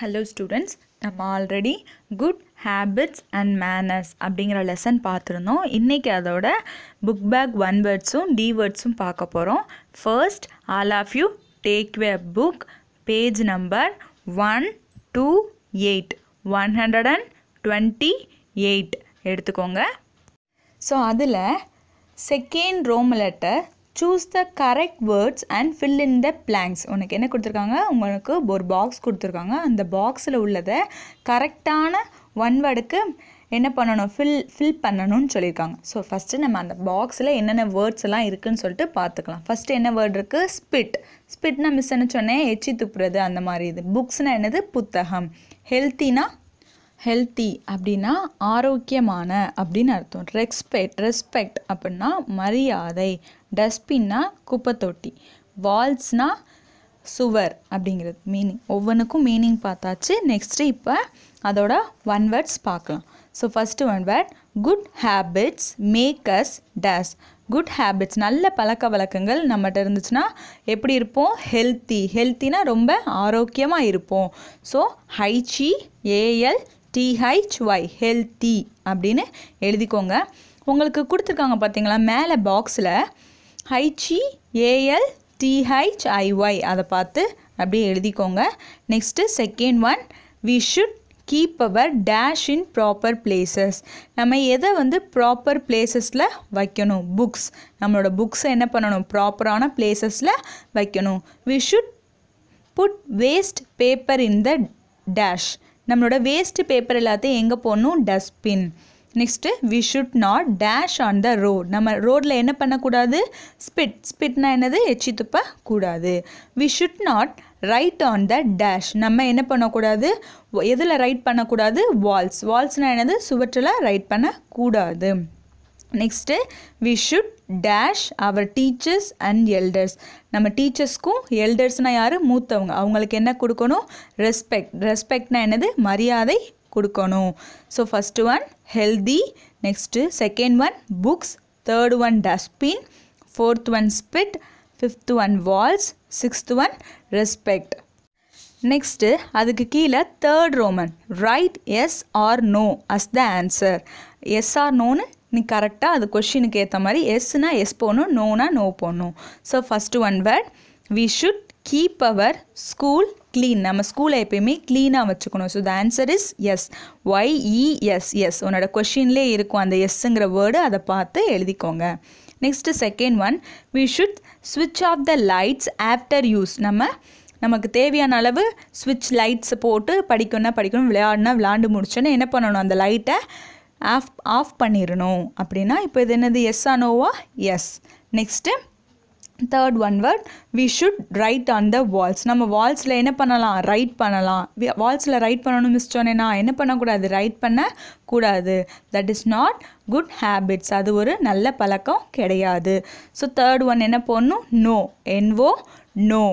hello students நம்ம already good habits and manners அப்படிங்கிற lesson பார்த்துருந்தோம் இன்றைக்கி அதோட புக் பேக் ஒன் வேர்ட்ஸும் டி வேர்ட்ஸும் பார்க்க போகிறோம் first all of you take way book page number one two eight one hundred and twenty eight எடுத்துக்கோங்க ஸோ அதில் second roman letter choose the correct words and fill in the blanks உனக்கு என்ன கொடுத்துருக்காங்க உங்களுக்கு ஒரு பாக்ஸ் கொடுத்துருக்காங்க அந்த பாக்ஸில் உள்ளதை கரெக்டான ஒன் வேர்டுக்கு என்ன பண்ணணும் ஃபில் ஃபில் பண்ணணும்னு சொல்லியிருக்காங்க ஸோ ஃபஸ்ட்டு நம்ம அந்த பாக்ஸில் என்னென்ன வேர்ட்ஸ் எல்லாம் இருக்குதுன்னு சொல்லிட்டு பார்த்துக்கலாம் ஃபஸ்ட்டு என்ன வேர்ட் இருக்குது ஸ்பிட் ஸ்பிட்னா மிஸ் என்ன சொன்னேன் எச்சி துப்புறது அந்த மாதிரி இது புக்ஸ்னால் என்னது புத்தகம் ஹெல்த்தினா ஹெல்த்தி அப்படின்னா ஆரோக்கியமான அப்படின்னு அர்த்தம் ரெஸ்பெக்ட் ரெஸ்பெக்ட் அப்படின்னா மரியாதை டஸ்ட்பின்னா குப்பை தொட்டி வால்ஸ்னா சுவர் அப்படிங்கிறது மீனிங் ஒவ்வொன்றுக்கும் மீனிங் பார்த்தாச்சு நெக்ஸ்ட்டு இப்போ அதோட ஒன் வேர்ட்ஸ் பார்க்கலாம் so first one word good habits makers days good habits நல்ல பழக்க வழக்கங்கள் நம்மகிட்ட இருந்துச்சுன்னா எப்படி இருப்போம் ஹெல்த்தி ஹெல்த்தினா ரொம்ப ஆரோக்கியமாக இருப்போம் so H A L T H Y healthy அப்படின்னு எழுதிக்கோங்க உங்களுக்கு கொடுத்துருக்காங்க பார்த்தீங்களா மேலே பாக்ஸில் ஹைச்சி ஏஎல் டிஹெச்ஐஒய் அதை பார்த்து அப்படியே எழுதிக்கோங்க next second one we should keep our dash in proper places நம்ம எதை வந்து ப்ராப்பர் பிளேசஸில் வைக்கணும் புக்ஸ் நம்மளோட புக்ஸை என்ன பண்ணணும் ப்ராப்பரான பிளேசஸில் வைக்கணும் we should put waste paper in the dash நம்மளோட வேஸ்ட்டு பேப்பர் எல்லாத்தையும் எங்கே போடணும் dustbin next we should not dash on the road நம்ம ரோட்டில் என்ன பண்ணக்கூடாது ஸ்பிட் ஸ்பிட்னா என்னது எச்சி துப்ப கூடாது we should not write on the dash நம்ம என்ன பண்ணக்கூடாது எதில் ரைட் பண்ணக்கூடாது வால்ஸ் வால்ஸ்னால் என்னது சுவற்றில் ரைட் பண்ணக்கூடாது next we should dash our teachers and elders நம்ம டீச்சர்ஸ்க்கும் எல்டர்ஸ்னால் யார் மூத்தவங்க அவங்களுக்கு என்ன கொடுக்கணும் ரெஸ்பெக்ட் ரெஸ்பெக்ட்னா என்னது மரியாதை கொடுக்கணும் so first one healthy next second one books third one dustbin fourth one spit fifth one walls sixth one respect next அதுக்கு கீழே third roman write yes or no as the answer yes or நோன்னு நீ கரெக்டாக அது கொஷினுக்கு ஏற்ற மாதிரி எஸ்னா எஸ் போகணும் நோனா நோ போடணும் so first one word we should keep our school clean நம்ம ஸ்கூலை எப்பயுமே க்ளீனாக வச்சுக்கணும் so the answer is yes Y E S yes உன்னோட கொஷின்லேயே இருக்கும் அந்த எஸ்ஸுங்கிற வேர்டு அதை பார்த்து எழுதிக்கோங்க next second one we should ஸ்விட்ச் off the lights after use நம்ம நமக்கு தேவையான அளவு ஸ்விட்ச் லைட்ஸை போட்டு படிக்கணும்னா படிக்கணும் விளையாடினா விளாண்டு முடிச்சோன்னா என்ன பண்ணணும் அந்த லைட்டை ஆஃப் ஆஃப் பண்ணிடணும் அப்படின்னா இப்போ இது என்னது எஸ் ஆனோவா yes next third one word we should write on the walls நம்ம வால்ஸில் என்ன பண்ணலாம் ரைட் பண்ணலாம் வால்ஸில் ரைட் பண்ணணும்னு மிஸ்டோனேனா என்ன பண்ணக்கூடாது ரைட் பண்ணக்கூடாது that is not good habits அது ஒரு நல்ல பழக்கம் கிடையாது ஸோ தேர்ட் ஒன் என்ன போடணும் நோ என்வோ நோ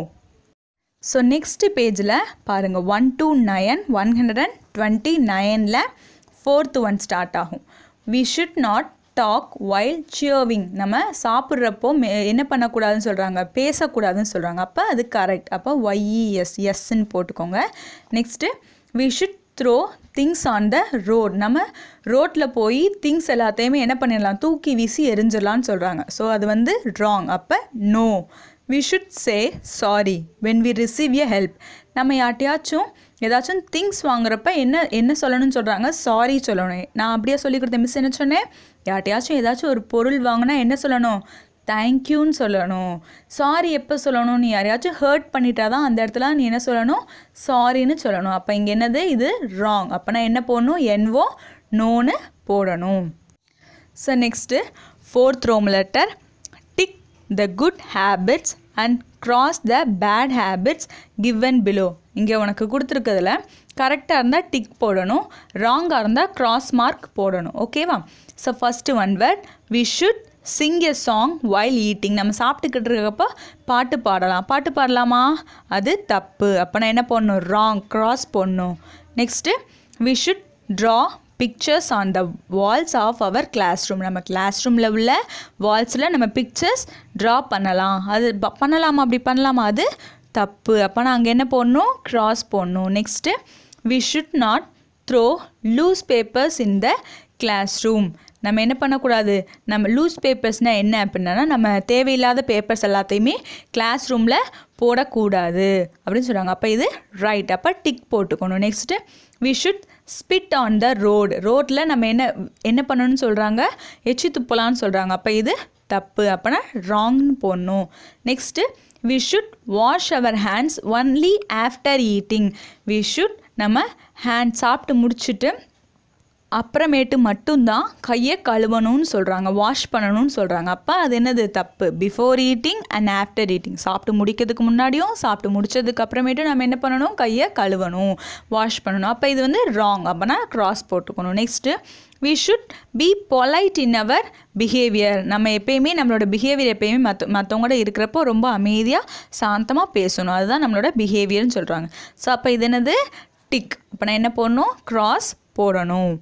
ஸோ நெக்ஸ்ட் பேஜில் பாருங்கள் one two nine one hundred and twenty நயனில் ஃபோர்த் ஒன் ஸ்டார்ட் ஆகும் we should not talk while சியர்விங் நம்ம சாப்பிட்றப்போ என்ன பண்ணக்கூடாதுன்னு சொல்கிறாங்க பேசக்கூடாதுன்னு சொல்கிறாங்க அப்போ அது கரெக்ட் அப்போ ஒய்இஎஸ் எஸ்ன்னு e போட்டுக்கோங்க next we should throw things on the road நம்ம ரோட்டில் போய் திங்ஸ் எல்லாத்தையுமே என்ன பண்ணிடலாம் தூக்கி வீசி எரிஞ்சிடலான்னு சொல்கிறாங்க ஸோ அது வந்து ராங் அப்போ no we should say sorry when we receive a help நம்ம யார்ட்டையாச்சும் ஏதாச்சும் திங்ஸ் வாங்குறப்ப என்ன என்ன சொல்லணும்னு சொல்கிறாங்க சாரி சொல்லணும் நான் அப்படியே சொல்லி கொடுத்த மிஸ் என்ன சொன்னேன் யார்ட்டையாச்சும் ஏதாச்சும் ஒரு பொருள் வாங்கினா என்ன சொல்லணும் தேங்க்யூன்னு சொல்லணும் சாரி எப்போ சொல்லணும் நீ யாரையாச்சும் ஹர்ட் பண்ணிட்டா தான் அந்த இடத்துல நீ என்ன சொல்லணும் சாரின்னு சொல்லணும் அப்போ இங்கே என்னது இது ராங் அப்போ நான் என்ன போடணும் என்வோ நோன்னு போடணும் so next fourth from letter tick the good habits and cross the bad habits give and below இங்கே உனக்கு கொடுத்துருக்கிறதுல கரெக்டாக இருந்தால் டிக் போடணும் ராங்காக இருந்தால் க்ராஸ் மார்க் போடணும் ஓகேவா so first one word we should sing a song while eating நம்ம சாப்பிட்டுக்கிட்டு இருக்கப்போ பாட்டு பாடலாம் பாட்டு பாடலாமா அது தப்பு அப்போ நான் என்ன பண்ணணும் ராங் க்ராஸ் போடணும் next we should draw pictures on the walls of our class room நம்ம கிளாஸ் ரூமில் உள்ள வால்ஸில் நம்ம பிக்சர்ஸ் ட்ரா பண்ணலாம் அது பண்ணலாமா அப்படி பண்ணலாமா அது தப்பு அப்போ நாங்கள் என்ன போடணும் க்ராஸ் போடணும் next we should not throw loose papers in the class room நம்ம என்ன பண்ணக்கூடாது நம்ம லூஸ் பேப்பர்ஸ்னால் என்ன அப்படின்னா நம்ம தேவையில்லாத பேப்பர்ஸ் எல்லாத்தையுமே கிளாஸ் ரூமில் போடக்கூடாது அப்படின்னு சொல்கிறாங்க அப்போ இது ரைட் அப்போ டிக் போட்டுக்கணும் next we should spit on the road ரோட்டில் நம்ம என்ன என்ன பண்ணணும்னு சொல்கிறாங்க எச்சி துப்பலான்னு சொல்கிறாங்க அப்போ இது தப்பு அப்போனா ராங்னு போடணும் next we should wash our hands only after eating we should நம்ம ஹேண்ட் சாப்பிட்டு முடிச்சுட்டு அப்புறமேட்டு மட்டும்தான் கையை கழுவணும்னு சொல்கிறாங்க வாஷ் பண்ணணும்னு சொல்கிறாங்க அப்போ அது என்னது தப்பு before eating and after eating சாப்பிட்டு முடிக்கிறதுக்கு முன்னாடியும் சாப்பிட்டு முடிச்சதுக்கு அப்புறமேட்டு நம்ம என்ன பண்ணணும் கையை கழுவணும் வாஷ் பண்ணணும் அப்போ இது வந்து ராங் அப்போனா க்ராஸ் போட்டுக்கணும் next we should be polite in our behaviour நம்ம எப்பயுமே நம்மளோட பிஹேவியர் எப்பயுமே மற்ற மற்றவங்களோட இருக்கிறப்போ ரொம்ப அமைதியாக சாந்தமாக பேசணும் அதுதான் நம்மளோட பிஹேவியர்னு சொல்கிறாங்க ஸோ அப்போ இது என்னது டிக் அப்போ நான் என்ன போடணும் க்ராஸ் போடணும்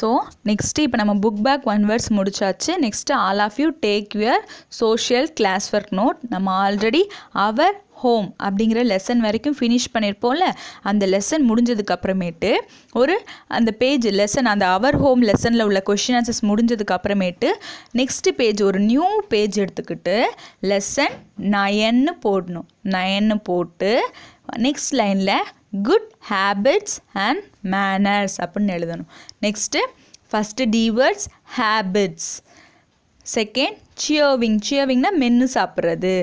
ஸோ நெக்ஸ்ட்டு இப்போ நம்ம புக் பேக் ஒன் வேர்ட்ஸ் முடிச்சாச்சு next all of you take your social class work note நம்ம ஆல்ரெடி அவர் ஹோம் அப்படிங்கிற லெசன் வரைக்கும் ஃபினிஷ் பண்ணியிருப்போம்ல அந்த லெசன் முடிஞ்சதுக்கப்புறமேட்டு ஒரு அந்த பேஜ் லெசன் அந்த அவர் ஹோம் லெசனில் உள்ள கொஷின் ஆன்சர்ஸ் முடிஞ்சதுக்கப்புறமேட்டு நெக்ஸ்ட்டு பேஜ் ஒரு நியூ பேஜ் எடுத்துக்கிட்டு லெசன் நயன்னு போடணும் நயன்னு போட்டு நெக்ஸ்ட் லைனில் குட் ஹேபிட்ஸ் அண்ட் மேனர்ஸ் அப்படின்னு எழுதணும் next first towards habits second chewing சியோவிங்னா மென்று சாப்பிட்றது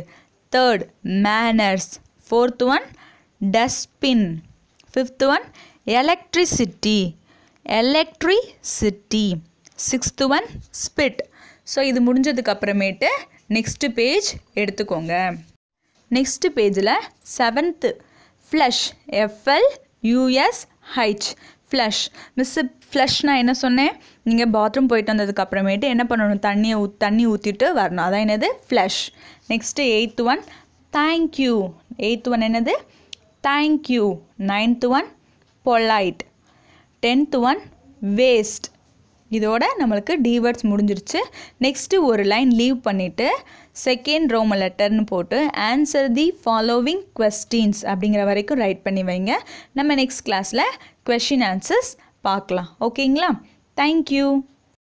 third manners fourth one dustbin fifth one electricity electricity sixth one spit so இது முடிஞ்சதுக்கு அப்புறமேட்டு நெக்ஸ்ட்டு பேஜ் எடுத்துக்கோங்க நெக்ஸ்ட்டு பேஜில் seventh flush F L U S H flush மிஸ்ஸு ஃப்ளஷ் நான் என்ன சொன்னேன் நீங்கள் பாத்ரூம் போயிட்டு வந்ததுக்கப்புறமேட்டு என்ன பண்ணணும் தண்ணியை ஊ தண்ணி ஊற்றிட்டு வரணும் அதான் என்னது flush next eighth one thank you eighth one என்னது thank you ninth one polite tenth one waste இதோட நம்மளுக்கு டிவேர்ட்ஸ் முடிஞ்சிருச்சு நெக்ஸ்ட்டு ஒரு லைன் லீவ் பண்ணிவிட்டு செகண்ட் ரோம லெட்டர்னு போட்டு ஆன்சர் தி ஃபாலோவிங் கொஸ்டின்ஸ் அப்படிங்கிற வரைக்கும் ரைட் பண்ணி வைங்க நம்ம நெக்ஸ்ட் கிளாஸில் கொஷின் ஆன்சர்ஸ் பார்க்கலாம் ஓகேங்களா தேங்க்யூ